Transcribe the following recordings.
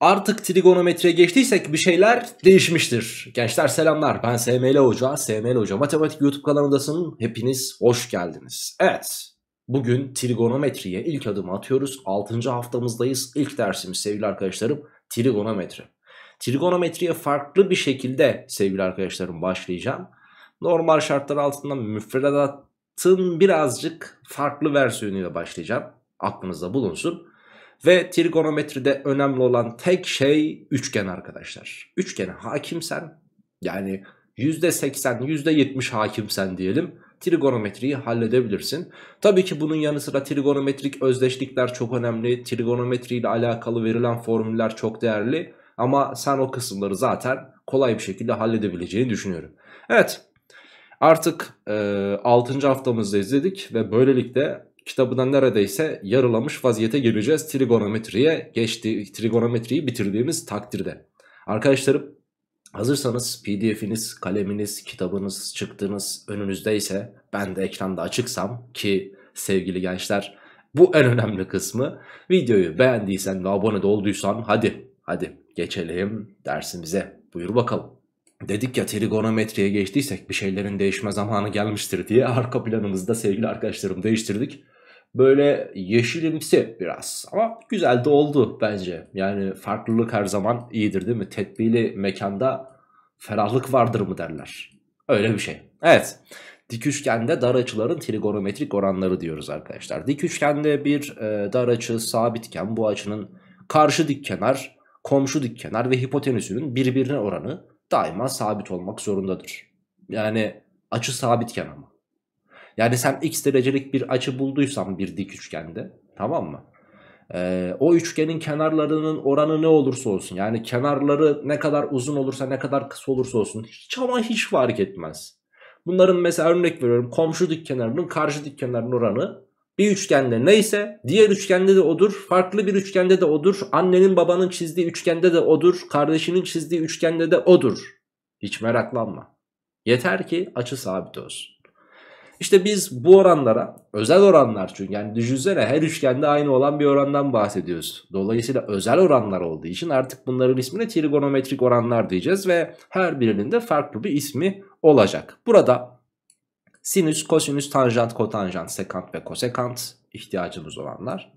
Artık trigonometriye geçtiysek bir şeyler değişmiştir. Gençler selamlar ben SML Hoca, SML Hoca Matematik YouTube kanalındasın. Hepiniz hoş geldiniz. Evet bugün trigonometriye ilk adımı atıyoruz. 6. haftamızdayız. İlk dersimiz sevgili arkadaşlarım trigonometri. Trigonometriye farklı bir şekilde sevgili arkadaşlarım başlayacağım. Normal şartlar altında müfredatın birazcık farklı versiyonuyla başlayacağım. Aklınızda bulunsun. Ve trigonometride önemli olan tek şey üçgen arkadaşlar. Üçgene hakimsen yani %80 %70 hakimsen diyelim trigonometriyi halledebilirsin. Tabii ki bunun yanı sıra trigonometrik özdeşlikler çok önemli. Trigonometriyle alakalı verilen formüller çok değerli. Ama sen o kısımları zaten kolay bir şekilde halledebileceğini düşünüyorum. Evet artık e, 6. haftamızda izledik ve böylelikle kitabına neredeyse yarılamış vaziyete geleceğiz trigonometriye geçti, trigonometriyi bitirdiğimiz takdirde. Arkadaşlarım hazırsanız pdf'iniz, kaleminiz, kitabınız, çıktığınız önünüzdeyse ben de ekranda açıksam ki sevgili gençler bu en önemli kısmı videoyu beğendiysen ve abone olduysan hadi hadi geçelim dersimize buyur bakalım. Dedik ya trigonometriye geçtiysek bir şeylerin değişme zamanı gelmiştir diye arka planımızda sevgili arkadaşlarım değiştirdik böyle yeşilimsi biraz ama güzel de oldu bence. Yani farklılık her zaman iyidir değil mi? Tedbirli mekanda ferahlık vardır mı derler. Öyle bir şey. Evet. Dik üçgende dar açıların trigonometrik oranları diyoruz arkadaşlar. Dik üçgende bir e, dar açı sabitken bu açının karşı dik kenar, komşu dik kenar ve hipotenüsünün birbirine oranı daima sabit olmak zorundadır. Yani açı sabitken ama. Yani sen x derecelik bir açı bulduysan bir dik üçgende tamam mı? Ee, o üçgenin kenarlarının oranı ne olursa olsun yani kenarları ne kadar uzun olursa ne kadar kısa olursa olsun hiç ama hiç fark etmez. Bunların mesela örnek veriyorum komşu dik kenarının karşı dik kenarının oranı bir üçgende neyse diğer üçgende de odur. Farklı bir üçgende de odur. Annenin babanın çizdiği üçgende de odur. Kardeşinin çizdiği üçgende de odur. Hiç meraklanma. Yeter ki açı sabit olsun. İşte biz bu oranlara özel oranlar çünkü yani düşünsene her üçgende aynı olan bir orandan bahsediyoruz. Dolayısıyla özel oranlar olduğu için artık bunların ismine trigonometrik oranlar diyeceğiz ve her birinin de farklı bir ismi olacak. Burada sinüs, kosinüs, tanjant, kotanjant, sekant ve kosekant ihtiyacımız olanlar.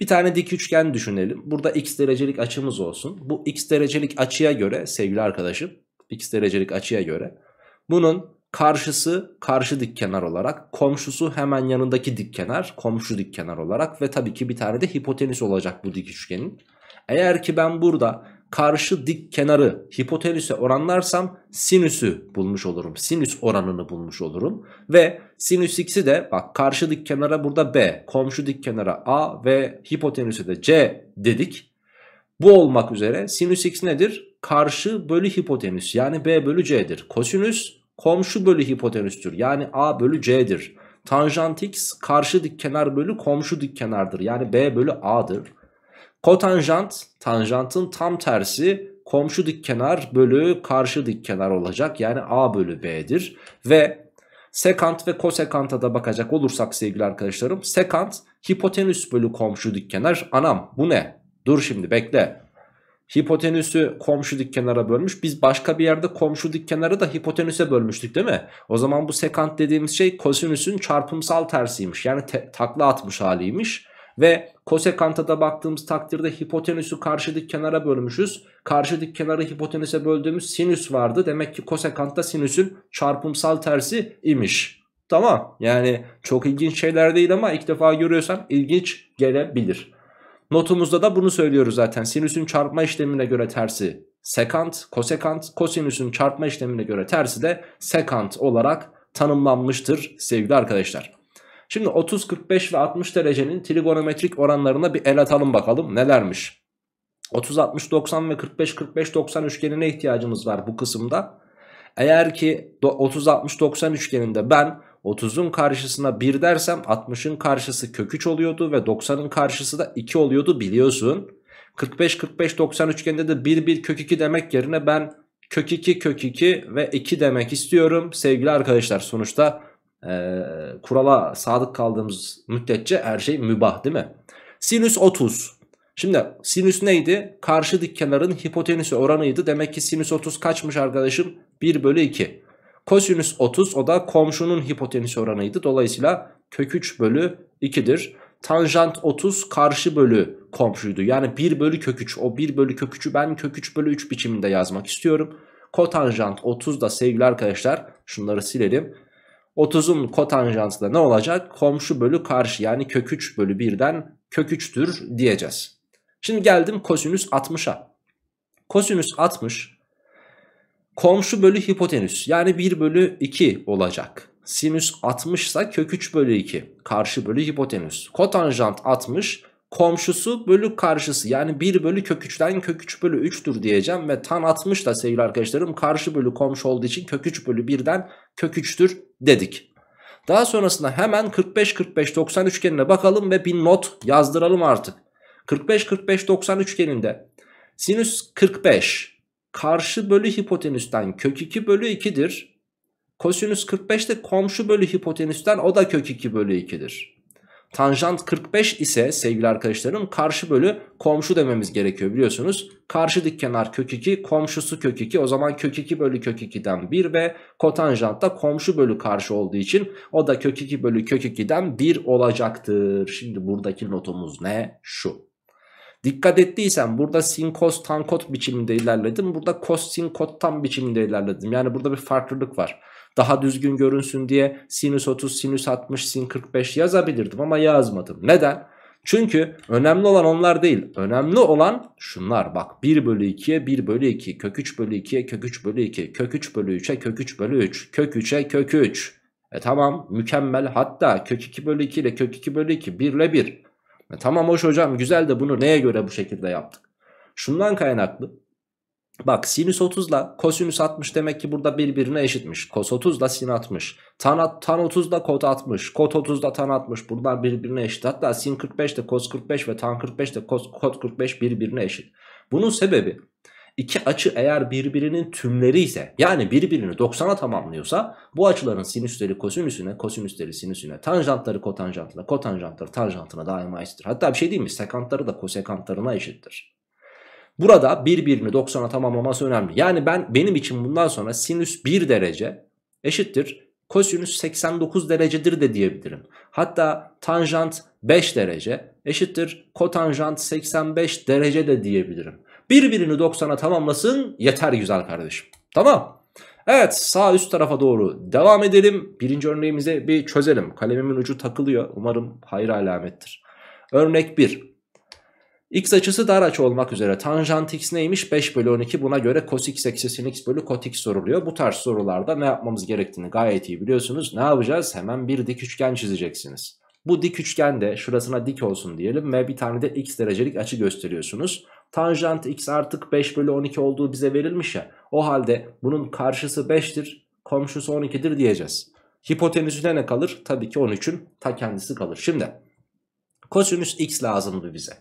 Bir tane dik üçgen düşünelim. Burada x derecelik açımız olsun. Bu x derecelik açıya göre sevgili arkadaşım x derecelik açıya göre bunun Karşısı karşı dik kenar olarak, komşusu hemen yanındaki dik kenar, komşu dik kenar olarak ve tabii ki bir tane de hipotenüs olacak bu dik üçgenin. Eğer ki ben burada karşı dik kenarı hipotenüse oranlarsam sinüsü bulmuş olurum. Sinüs oranını bulmuş olurum. Ve sinüs x'i de bak karşı dik kenara burada b, komşu dik kenara a ve hipotenüse de c dedik. Bu olmak üzere sinüs x nedir? Karşı bölü hipotenüs yani b bölü c'dir. Kosinüs komşu bölü hipotenüstür. Yani A bölü C'dir. Tanjant x karşı dik kenar bölü komşu dik kenardır. Yani B bölü A'dır. Kotanjant tanjantın tam tersi komşu dik kenar bölü karşı dik kenar olacak. Yani A bölü B'dir. Ve sekant ve kosekanta da bakacak olursak sevgili arkadaşlarım. Sekant hipotenüs bölü komşu dik kenar. Anam bu ne? Dur şimdi bekle. Hipotenüsü komşu dik kenara bölmüş. Biz başka bir yerde komşu dik kenarı da hipotenüse bölmüştük değil mi? O zaman bu sekant dediğimiz şey kosinüsün çarpımsal tersiymiş. Yani takla atmış haliymiş. Ve kosekanta da baktığımız takdirde hipotenüsü karşı dik kenara bölmüşüz. Karşı dik kenarı hipotenüse böldüğümüz sinüs vardı. Demek ki kosekanta sinüsün çarpımsal tersi imiş. Tamam yani çok ilginç şeyler değil ama ilk defa görüyorsan ilginç gelebilir. Notumuzda da bunu söylüyoruz zaten. Sinüsün çarpma işlemine göre tersi sekant, kosekant, kosinüsün çarpma işlemine göre tersi de sekant olarak tanımlanmıştır sevgili arkadaşlar. Şimdi 30, 45 ve 60 derecenin trigonometrik oranlarına bir el atalım bakalım nelermiş. 30, 60, 90 ve 45, 45, 90 üçgenine ihtiyacımız var bu kısımda. Eğer ki 30, 60, 90 üçgeninde ben 30'un karşısına 1 dersem 60'ın karşısı kök 3 oluyordu ve 90'ın karşısı da 2 oluyordu biliyorsun. 45 45 90 üçgende de 1 1 kök 2 demek yerine ben kök 2 kök 2 ve 2 demek istiyorum. Sevgili arkadaşlar sonuçta e, kurala sadık kaldığımız müddetçe her şey mübah değil mi? Sinüs 30. Şimdi sinüs neydi? Karşı dik kenarın hipotenüsü oranıydı. Demek ki sinüs 30 kaçmış arkadaşım? 1 bölü 2. Kosinüs 30 o da komşunun hipotenüs oranıydı. Dolayısıyla kök 3 bölü 2'dir. Tanjant 30 karşı bölü komşuydu. Yani 1 bölü kök 3. O 1 bölü kök 3'ü ben kök 3 bölü 3 biçiminde yazmak istiyorum. Kotanjant 30 da sevgili arkadaşlar şunları silelim. 30'un kotanjantı da ne olacak? Komşu bölü karşı yani kök 3 bölü 1'den kök 3'tür diyeceğiz. Şimdi geldim kosinüs 60'a. Kosinüs 60 Komşu bölü hipotenüs yani 1 bölü 2 olacak. Sinüs 60 ise kök 3 bölü 2. Karşı bölü hipotenüs. Kotanjant 60 komşusu bölü karşısı yani 1 bölü kök 3'ten kök 3 bölü 3'tür diyeceğim ve tan 60 da sevgili arkadaşlarım karşı bölü komşu olduğu için kök 3 bölü 1'den kök 3'tür dedik. Daha sonrasında hemen 45 45 90 üçgenine bakalım ve bir not yazdıralım artık. 45 45 90 üçgeninde sinüs 45 karşı bölü hipotenüsten kök 2 bölü 2'dir. Kosinüs 45 de komşu bölü hipotenüsten o da kök 2 bölü 2'dir. Tanjant 45 ise sevgili arkadaşlarım karşı bölü komşu dememiz gerekiyor biliyorsunuz. Karşı dik kenar kök 2 komşusu kök 2 o zaman kök 2 bölü kök 2'den 1 ve kotanjant da komşu bölü karşı olduğu için o da kök 2 bölü kök 2'den 1 olacaktır. Şimdi buradaki notumuz ne? Şu. Dikkat ettiysen burada sin cos tan cot biçiminde ilerledim. Burada cos sin cot tan biçiminde ilerledim. Yani burada bir farklılık var. Daha düzgün görünsün diye sinüs 30, sinüs 60, sin 45 yazabilirdim ama yazmadım. Neden? Çünkü önemli olan onlar değil. Önemli olan şunlar. Bak 1 bölü 2'ye 1 bölü 2. Kök 3 bölü 2'ye kök 3 bölü 2. Kök 3 bölü 3'e kök 3 bölü 3. Kök 3'e kök 3. E tamam mükemmel. Hatta kök 2 bölü 2 ile kök 2 bölü 2 1 ile 1. E, tamam hoş hocam güzel de bunu neye göre bu şekilde yaptık? Şundan kaynaklı. Bak sinüs 30 ile kosinüs 60 demek ki burada birbirine eşitmiş. Kos 30 ile sin 60. Tan, tan 30 ile kot 60. Kot 30 ile tan 60. Bunlar birbirine eşit. Hatta sin 45 de kos 45 ve tan 45 de kot 45 birbirine eşit. Bunun sebebi iki açı eğer birbirinin tümleri ise yani birbirini 90'a tamamlıyorsa bu açıların sinüsleri kosinüsüne, kosinüsleri sinüsüne, tanjantları kotanjantına, kotanjantları tanjantına daima eşittir. Hatta bir şey değil mi? Sekantları da kosekantlarına eşittir. Burada birbirini 90'a tamamlaması önemli. Yani ben benim için bundan sonra sinüs 1 derece eşittir kosinüs 89 derecedir de diyebilirim. Hatta tanjant 5 derece eşittir kotanjant 85 derece de diyebilirim. Birbirini 90'a tamamlasın yeter güzel kardeşim. Tamam. Evet sağ üst tarafa doğru devam edelim. Birinci örneğimizi bir çözelim. Kalemimin ucu takılıyor. Umarım hayır alamettir. Örnek 1. X açısı dar açı olmak üzere tanjant x neymiş? 5 bölü 12 buna göre cos x eksesin x bölü kot x soruluyor. Bu tarz sorularda ne yapmamız gerektiğini gayet iyi biliyorsunuz. Ne yapacağız? Hemen bir dik üçgen çizeceksiniz. Bu dik üçgende şurasına dik olsun diyelim ve bir tane de x derecelik açı gösteriyorsunuz. Tanjant x artık 5 bölü 12 olduğu bize verilmiş ya. O halde bunun karşısı 5'tir, komşusu 12'dir diyeceğiz. Hipotenüsüne ne kalır? Tabii ki 13'ün ta kendisi kalır. Şimdi kosinüs x lazımdı bize.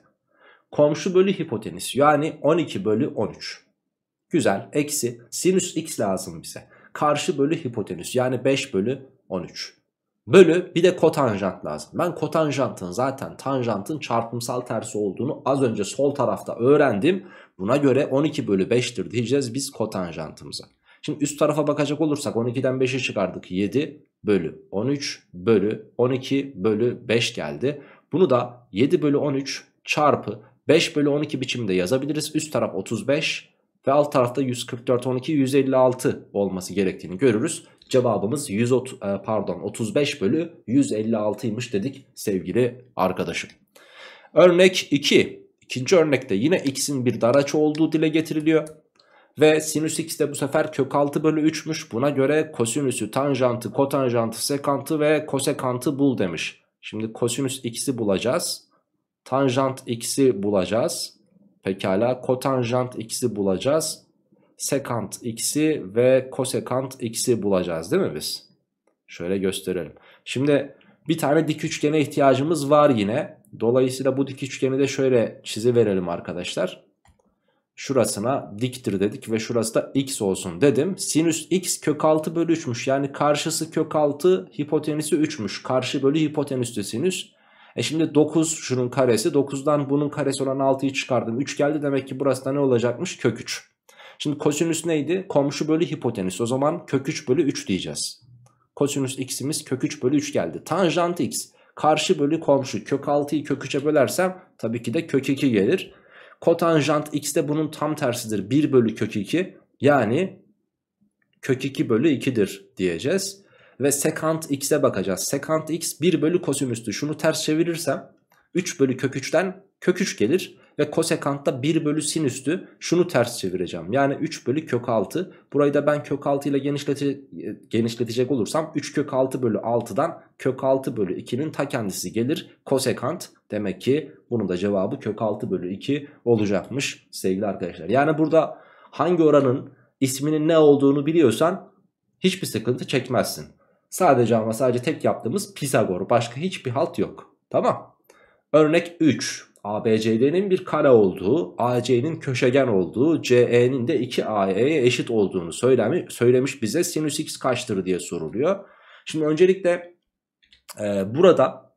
Komşu bölü hipotenüs yani 12 bölü 13. Güzel eksi sinüs x lazım bize. Karşı bölü hipotenüs yani 5 bölü 13. Bölü bir de kotanjant lazım. Ben kotanjantın zaten tanjantın çarpımsal tersi olduğunu az önce sol tarafta öğrendim. Buna göre 12 bölü 5'tir diyeceğiz biz kotanjantımıza. Şimdi üst tarafa bakacak olursak 12'den 5'i çıkardık 7 bölü 13 bölü 12 bölü 5 geldi. Bunu da 7 bölü 13 çarpı 5 bölü 12 biçimde yazabiliriz. Üst taraf 35 ve alt tarafta 144 12 156 olması gerektiğini görürüz. Cevabımız 130 e, pardon 35 bölü 156'ymış dedik sevgili arkadaşım. Örnek 2. İkinci örnekte yine x'in bir daraç olduğu dile getiriliyor. Ve sinüs x de bu sefer kök 6 bölü 3'müş. Buna göre kosinüsü, tanjantı, kotanjantı, sekantı ve kosekantı bul demiş. Şimdi kosinüs x'i bulacağız. Tanjant x'i bulacağız. Pekala kotanjant x'i bulacağız sekant x'i ve kosekant x'i bulacağız değil mi biz? Şöyle gösterelim. Şimdi bir tane dik üçgene ihtiyacımız var yine. Dolayısıyla bu dik üçgeni de şöyle çizi verelim arkadaşlar. Şurasına diktir dedik ve şurası da x olsun dedim. Sinüs x kök 6 bölü 3'müş. Yani karşısı kök 6 hipotenüsü 3'müş. Karşı bölü hipotenüs de sinüs. E şimdi 9 şunun karesi. 9'dan bunun karesi olan 6'yı çıkardım. 3 geldi demek ki burası da ne olacakmış? Kök 3. Şimdi kosinüs neydi? Komşu bölü hipotenüs. O zaman kök 3 bölü 3 diyeceğiz. Kosinüs x'imiz kök 3 bölü 3 geldi. Tanjant x. Karşı bölü komşu. Kök 6'yı kök 3'e bölersem tabii ki de kök 2 gelir. Kotanjant x de bunun tam tersidir. 1 bölü kök 2. Yani kök 2 bölü 2'dir diyeceğiz. Ve sekant x'e bakacağız. Sekant x 1 bölü kosinüstü. Şunu ters çevirirsem 3 bölü kök 3'ten kök 3 gelir ve kosekanta 1 bölü sin üstü şunu ters çevireceğim. Yani 3 bölü kök 6. Burayı da ben kök 6 ile genişlete, genişletecek olursam 3 kök 6 bölü 6'dan kök 6 bölü 2'nin ta kendisi gelir. Kosekant demek ki bunun da cevabı kök 6 bölü 2 olacakmış sevgili arkadaşlar. Yani burada hangi oranın isminin ne olduğunu biliyorsan hiçbir sıkıntı çekmezsin. Sadece ama sadece tek yaptığımız Pisagor başka hiçbir halt yok. Tamam. Örnek 3. ABCD'nin bir kare olduğu, AC'nin köşegen olduğu, CE'nin de 2AE'ye eşit olduğunu söylemi, söylemiş bize sinüs x kaçtır diye soruluyor. Şimdi öncelikle e, burada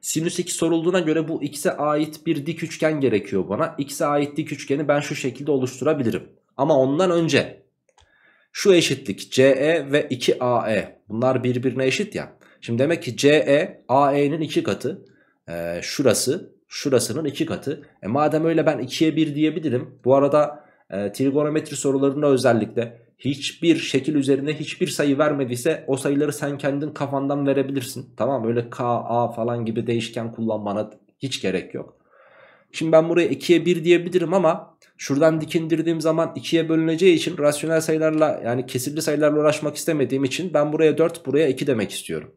sinüs x sorulduğuna göre bu x'e ait bir dik üçgen gerekiyor bana. X'e ait dik üçgeni ben şu şekilde oluşturabilirim. Ama ondan önce şu eşitlik CE ve 2AE bunlar birbirine eşit ya. Şimdi demek ki CE AE'nin iki katı. E, şurası Şurasının 2 katı. E madem öyle ben 2'ye 1 diyebilirim. Bu arada e, trigonometri sorularında özellikle hiçbir şekil üzerine hiçbir sayı vermediyse o sayıları sen kendin kafandan verebilirsin. Tamam öyle K, A falan gibi değişken kullanmana hiç gerek yok. Şimdi ben buraya 2'ye 1 diyebilirim ama şuradan dikindirdiğim zaman 2'ye bölüneceği için rasyonel sayılarla yani kesirli sayılarla uğraşmak istemediğim için ben buraya 4 buraya 2 demek istiyorum.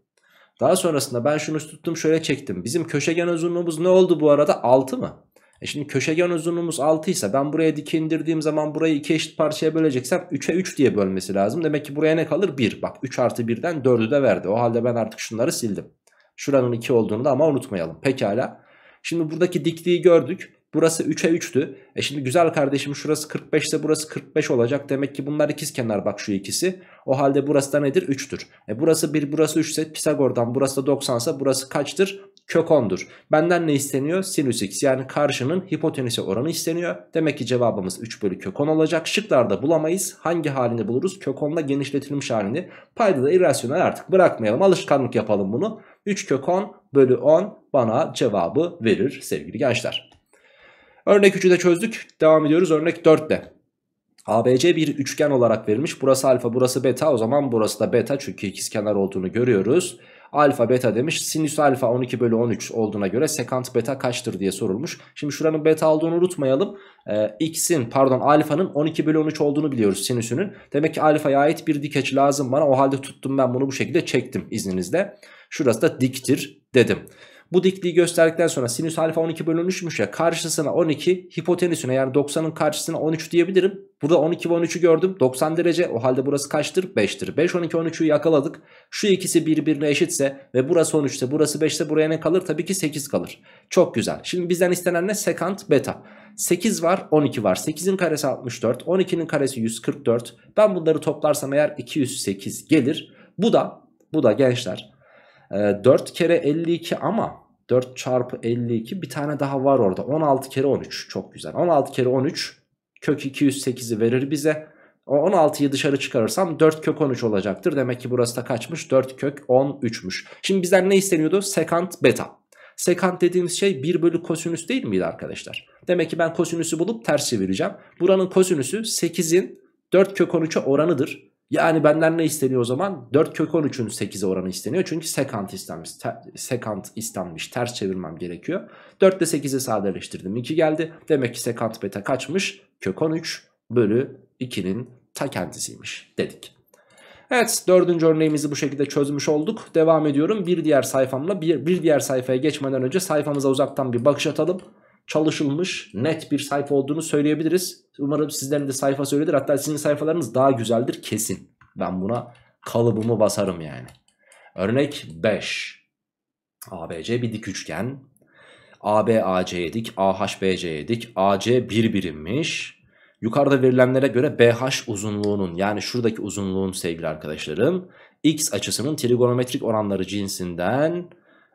Daha sonrasında ben şunu tuttum şöyle çektim. Bizim köşegen uzunluğumuz ne oldu bu arada? 6 mı? E şimdi köşegen uzunluğumuz 6 ise ben buraya dikindirdiğim zaman burayı 2 eşit parçaya böleceksem 3'e 3 diye bölmesi lazım. Demek ki buraya ne kalır? 1. Bak 3 artı 1'den 4'ü de verdi. O halde ben artık şunları sildim. Şuranın 2 olduğunu da ama unutmayalım. Pekala. Şimdi buradaki dikliği gördük. Burası 3'e 3'tü. E şimdi güzel kardeşim şurası 45 ise burası 45 olacak. Demek ki bunlar ikiz kenar bak şu ikisi. O halde burası da nedir? 3'tür. E burası 1 burası 3 ise Pisagor'dan burası da 90 ise burası kaçtır? Kök 10'dur. Benden ne isteniyor? Sinüs x yani karşının hipotenüse oranı isteniyor. Demek ki cevabımız 3 bölü kök 10 olacak. Şıklarda bulamayız. Hangi halini buluruz? Kök 10'la genişletilmiş halini. Payda da irrasyonel artık bırakmayalım. Alışkanlık yapalım bunu. 3 kök 10 bölü 10 bana cevabı verir sevgili gençler. Örnek 3'ü de çözdük. Devam ediyoruz örnek 4 ABC bir üçgen olarak verilmiş. Burası alfa burası beta o zaman burası da beta çünkü ikizkenar olduğunu görüyoruz. Alfa beta demiş sinüs alfa 12 bölü 13 olduğuna göre sekant beta kaçtır diye sorulmuş. Şimdi şuranın beta olduğunu unutmayalım. Ee, x'in pardon alfanın 12 bölü 13 olduğunu biliyoruz sinüsünün. Demek ki alfaya ait bir dik açı lazım bana o halde tuttum ben bunu bu şekilde çektim izninizle. Şurası da diktir dedim. Bu dikliği gösterdikten sonra sinüs alfa 12 bölü 13'müş ya karşısına 12 hipotenüsüne yani 90'ın karşısına 13 diyebilirim. Burada 12 ve 13'ü gördüm 90 derece o halde burası kaçtır 5'tir. 5 12 13'ü yakaladık şu ikisi birbirine eşitse ve burası 13'te burası 5'te buraya ne kalır tabii ki 8 kalır. Çok güzel şimdi bizden istenen ne sekant beta. 8 var 12 var 8'in karesi 64 12'nin karesi 144 ben bunları toplarsam eğer 208 gelir. Bu da bu da gençler 4 e, kere 52 ama 4 çarpı 52 bir tane daha var orada 16 kere 13 çok güzel 16 kere 13 kök 208'i verir bize 16'yı dışarı çıkarırsam 4 kök 13 olacaktır demek ki burası da kaçmış 4 kök 13'müş şimdi bizden ne isteniyordu sekant beta sekant dediğimiz şey 1 bölü kosinüs değil miydi arkadaşlar demek ki ben kosinüsü bulup ters çevireceğim buranın kosinüsü 8'in 4 kök 13'e oranıdır yani benden ne isteniyor o zaman? 4 kök 13'ün 8'e oranı isteniyor. Çünkü sekant istenmiş. Ter, sekant istenmiş. Ters çevirmem gerekiyor. 4 ile 8'i sadeleştirdim. 2 geldi. Demek ki sekant beta kaçmış? Kök 13 bölü 2'nin ta kendisiymiş dedik. Evet dördüncü örneğimizi bu şekilde çözmüş olduk. Devam ediyorum. Bir diğer sayfamla bir, bir diğer sayfaya geçmeden önce sayfamıza uzaktan bir bakış atalım çalışılmış net bir sayfa olduğunu söyleyebiliriz. Umarım sizlerin de sayfası öyledir. Hatta sizin sayfalarınız daha güzeldir kesin. Ben buna kalıbımı basarım yani. Örnek 5. ABC bir dik üçgen. AB AC'ye dik, AH BC'ye dik. AC bir birimmiş. Yukarıda verilenlere göre BH uzunluğunun yani şuradaki uzunluğun sevgili arkadaşlarım x açısının trigonometrik oranları cinsinden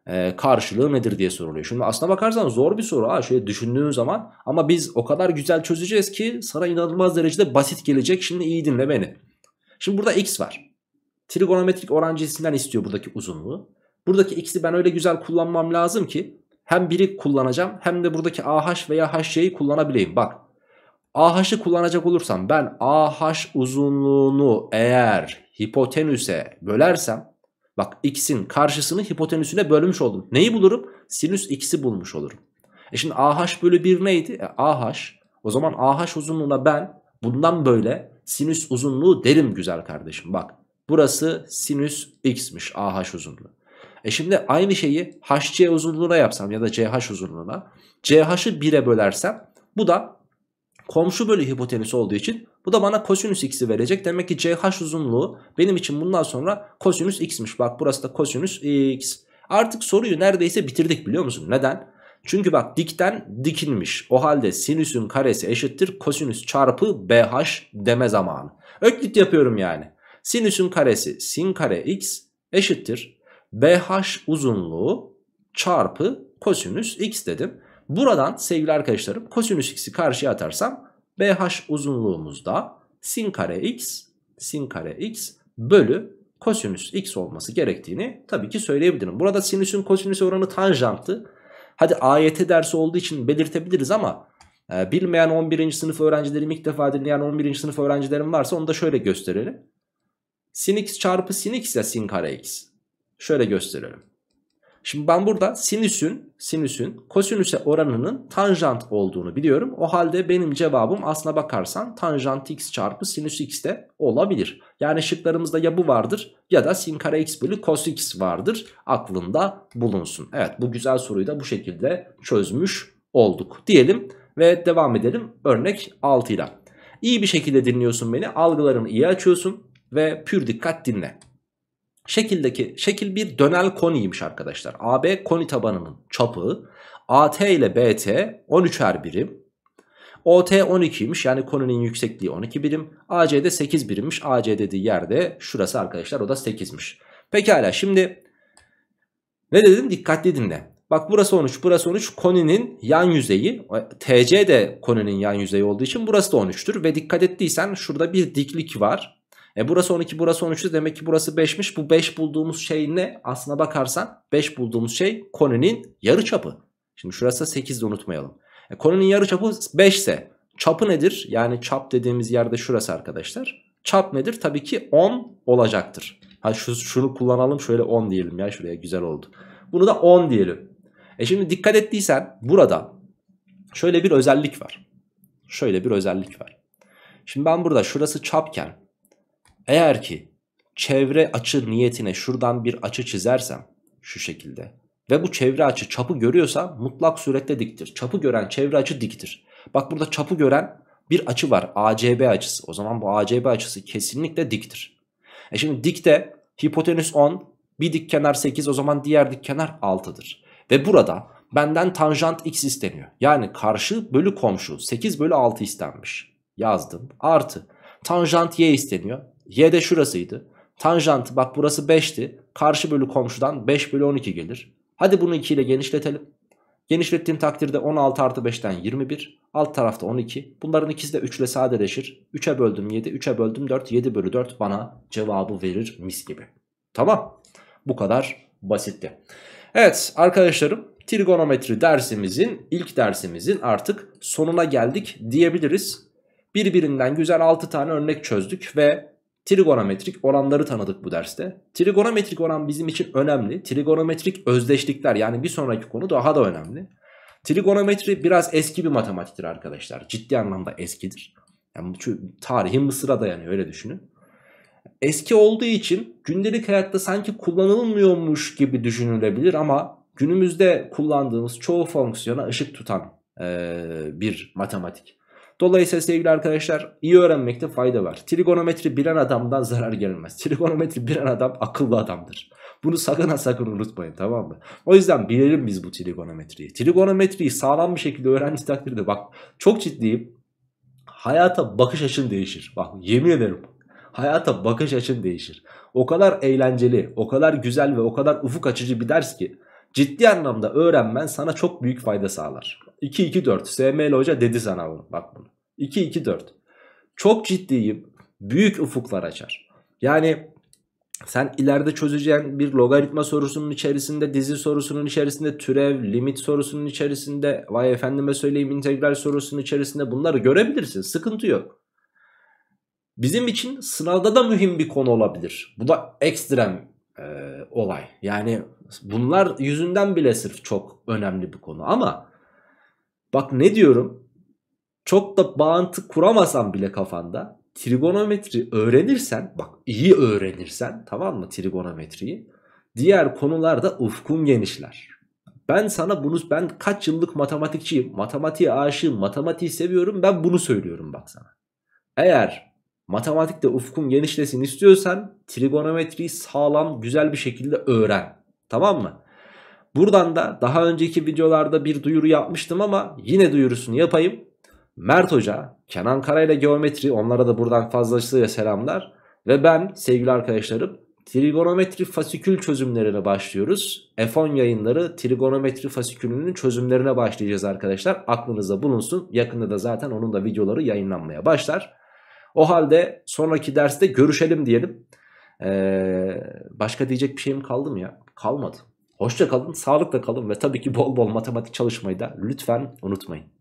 e, karşılığı nedir diye soruluyor. Şimdi aslına bakarsan zor bir soru ha şöyle düşündüğün zaman ama biz o kadar güzel çözeceğiz ki sana inanılmaz derecede basit gelecek. Şimdi iyi dinle beni. Şimdi burada x var. Trigonometrik oran cinsinden istiyor buradaki uzunluğu. Buradaki x'i ben öyle güzel kullanmam lazım ki hem biri kullanacağım hem de buradaki AH veya HY'yi kullanabileyim. Bak AH'ı kullanacak olursam ben AH uzunluğunu eğer hipotenüse bölersem Bak x'in karşısını hipotenüsüne bölmüş oldum. Neyi bulurum? Sinüs x'i bulmuş olurum. E şimdi AH bölü 1 neydi? E, AH. O zaman AH uzunluğuna ben bundan böyle sinüs uzunluğu derim güzel kardeşim. Bak burası sinüs x'miş AH uzunluğu. E şimdi aynı şeyi HC uzunluğuna yapsam ya da CH uzunluğuna. CH'ı 1'e bölersem bu da komşu bölü hipotenüs olduğu için bu da bana kosinüs x'i verecek. Demek ki CH uzunluğu benim için bundan sonra kosinüs x'miş. Bak burası da kosinüs x. Artık soruyu neredeyse bitirdik biliyor musun? Neden? Çünkü bak dikten dikilmiş. O halde sinüsün karesi eşittir kosinüs çarpı BH deme zamanı. Öklit yapıyorum yani. Sinüsün karesi sin kare x eşittir BH uzunluğu çarpı kosinüs x dedim. Buradan sevgili arkadaşlarım kosinüs x'i karşıya atarsam BH uzunluğumuzda sin kare x sin kare x bölü kosinüs x olması gerektiğini tabii ki söyleyebilirim. Burada sinüsün kosinüs oranı tanjantı. Hadi AYT dersi olduğu için belirtebiliriz ama e, bilmeyen 11. sınıf öğrencilerim ilk defa dinleyen 11. sınıf öğrencilerim varsa onu da şöyle gösterelim. Sin x çarpı sin x ya sin kare x. Şöyle gösterelim. Şimdi ben burada sinüsün sinüsün kosinüse oranının tanjant olduğunu biliyorum. O halde benim cevabım aslına bakarsan tanjant x çarpı sinüs x de olabilir. Yani şıklarımızda ya bu vardır ya da sin kare x bölü cos x vardır. Aklında bulunsun. Evet bu güzel soruyu da bu şekilde çözmüş olduk diyelim ve devam edelim örnek 6 ile. İyi bir şekilde dinliyorsun beni algılarını iyi açıyorsun ve pür dikkat dinle. Şekildeki şekil bir dönel koniymiş arkadaşlar. AB koni tabanının çapı AT ile BT 13'er birim. OT 12'ymiş yani koninin yüksekliği 12 birim. AC'de 8 birimmiş. AC dediği yerde şurası arkadaşlar o da 8'miş. Pekala şimdi ne dedim dikkatli dinle. Bak burası 13 burası 13 koninin yan yüzeyi TC de koninin yan yüzeyi olduğu için burası da 13'tür. Ve dikkat ettiysen şurada bir diklik var e burası 12 burası 13 demek ki burası 5'miş. Bu 5 bulduğumuz şey ne? Aslına bakarsan 5 bulduğumuz şey koninin yarı çapı. Şimdi şurası 8 de unutmayalım. E koninin yarı çapı 5 ise çapı nedir? Yani çap dediğimiz yerde şurası arkadaşlar. Çap nedir? Tabii ki 10 olacaktır. Ha şu, şunu kullanalım şöyle 10 diyelim ya şuraya güzel oldu. Bunu da 10 diyelim. E şimdi dikkat ettiysen burada şöyle bir özellik var. Şöyle bir özellik var. Şimdi ben burada şurası çapken eğer ki çevre açı niyetine şuradan bir açı çizersem şu şekilde ve bu çevre açı çapı görüyorsa mutlak surette diktir. Çapı gören çevre açı diktir. Bak burada çapı gören bir açı var ACB açısı. O zaman bu ACB açısı kesinlikle diktir. E şimdi dikte hipotenüs 10 bir dik kenar 8 o zaman diğer dik kenar 6'dır. Ve burada benden tanjant x isteniyor. Yani karşı bölü komşu 8 bölü 6 istenmiş. Yazdım. Artı tanjant y isteniyor. Y de şurasıydı. Tanjantı bak burası 5'ti. Karşı bölü komşudan 5 bölü 12 gelir. Hadi bunu 2 ile genişletelim. Genişlettiğim takdirde 16 artı 5'ten 21. Alt tarafta 12. Bunların ikisi de 3 ile sadeleşir. 3'e böldüm 7, 3'e böldüm 4. 7 bölü 4 bana cevabı verir mis gibi. Tamam. Bu kadar basitti. Evet arkadaşlarım trigonometri dersimizin ilk dersimizin artık sonuna geldik diyebiliriz. Birbirinden güzel 6 tane örnek çözdük ve trigonometrik oranları tanıdık bu derste. Trigonometrik oran bizim için önemli. Trigonometrik özdeşlikler yani bir sonraki konu daha da önemli. Trigonometri biraz eski bir matematiktir arkadaşlar. Ciddi anlamda eskidir. Yani tarihin Mısır'a dayanıyor öyle düşünün. Eski olduğu için gündelik hayatta sanki kullanılmıyormuş gibi düşünülebilir ama günümüzde kullandığımız çoğu fonksiyona ışık tutan e, bir matematik. Dolayısıyla sevgili arkadaşlar iyi öğrenmekte fayda var. Trigonometri bilen adamdan zarar gelmez. Trigonometri bilen adam akıllı adamdır. Bunu sakın ha sakın unutmayın tamam mı? O yüzden bilelim biz bu trigonometriyi. Trigonometriyi sağlam bir şekilde öğrendiği takdirde bak çok ciddiyim. Hayata bakış açın değişir. Bak yemin ederim hayata bakış açın değişir. O kadar eğlenceli, o kadar güzel ve o kadar ufuk açıcı bir ders ki ciddi anlamda öğrenmen sana çok büyük fayda sağlar. 2-2-4 SML Hoca dedi sana bunu bak bunu. 2-2-4 çok ciddiyim büyük ufuklar açar. Yani sen ileride çözeceğin bir logaritma sorusunun içerisinde, dizi sorusunun içerisinde, türev, limit sorusunun içerisinde, vay efendime söyleyeyim integral sorusunun içerisinde bunları görebilirsin. Sıkıntı yok. Bizim için sınavda da mühim bir konu olabilir. Bu da ekstrem e, olay. Yani Bunlar yüzünden bile sırf çok önemli bir konu ama bak ne diyorum çok da bağıntı kuramasan bile kafanda trigonometri öğrenirsen bak iyi öğrenirsen tamam mı trigonometriyi diğer konularda ufkun genişler. Ben sana bunu ben kaç yıllık matematikçiyim matematiğe aşığım matematiği seviyorum ben bunu söylüyorum bak sana. Eğer matematikte ufkun genişlesin istiyorsan trigonometriyi sağlam güzel bir şekilde öğren. Tamam mı? Buradan da daha önceki videolarda bir duyuru yapmıştım ama yine duyurusunu yapayım. Mert Hoca, Kenan Karayla Geometri onlara da buradan fazlasıyla selamlar. Ve ben sevgili arkadaşlarım trigonometri fasikül çözümlerine başlıyoruz. F10 yayınları trigonometri fasikülünün çözümlerine başlayacağız arkadaşlar. Aklınızda bulunsun. Yakında da zaten onun da videoları yayınlanmaya başlar. O halde sonraki derste görüşelim diyelim. Ee, başka diyecek bir şeyim kaldı mı ya? Kalmadı. Hoşça kalın, sağlıkla kalın ve tabii ki bol bol matematik çalışmayı da lütfen unutmayın.